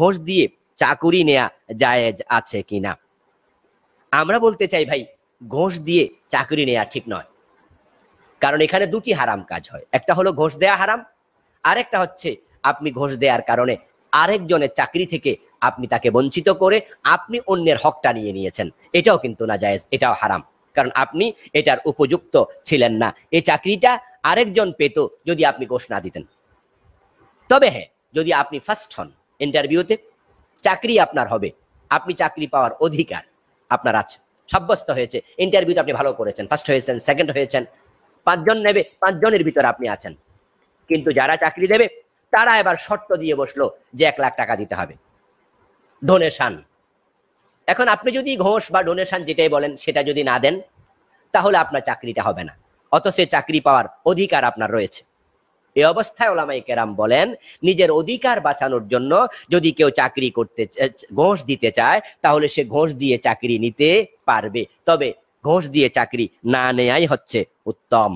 ঘোষ দিয়ে চাকুরি নেয়া জায়েজ আছে কিনা আমরা বলতে চাই ভাই ঘোষ দিয়ে চাকরি নেয়া ঠিক নয় কারণ এখানে দুটি হারাম কাজ হয় একটা হলো ঘোষ দেয়া হারাম আরেকটা হচ্ছে আপনি ঘোষ দেওয়ার কারণে আরেকজনের চাকরি থেকে আপনি তাকে বঞ্চিত করে আপনি অন্যের হকটা নিয়ে নিয়েছেন এটাও কিন্তু না জায়েজ এটাও হারাম কারণ আপনি এটার উপযুক্ত ছিলেন না এই চাকরিটা আরেকজন পেত যদি আপনি ঘোষ না দিতেন তবে হ্যাঁ যদি আপনি ফার্স্ট হন ইন্টারভিউতে চাকরি আপনার হবে আপনি চাকরি পাওয়ার অধিকার আপনার আছে সাব্যস্ত হয়েছে ইন্টারভিউতে আপনি ভালো করেছেন ফার্স্ট হয়েছেন সেকেন্ড হয়েছেন পাঁচজন নেবে পাঁচজনের ভিতরে আপনি আছেন কিন্তু যারা চাকরি দেবে তারা এবার শর্ত দিয়ে বসলো যে এক লাখ টাকা দিতে হবে ডোনেশন এখন আপনি যদি ঘোষ বা ডোনেশন যেটাই বলেন সেটা যদি না দেন তাহলে আপনার চাকরিটা হবে না অত সে চাকরি পাওয়ার অধিকার আপনার রয়েছে এ অবস্থায় ওলামাই কেরাম বলেন নিজের অধিকার বাঁচানোর জন্য যদি কেউ চাকরি করতে ঘোষ দিতে চায় তাহলে সে ঘোষ দিয়ে চাকরি নিতে পারবে তবে ঘোষ দিয়ে চাকরি না নেয়াই হচ্ছে উত্তম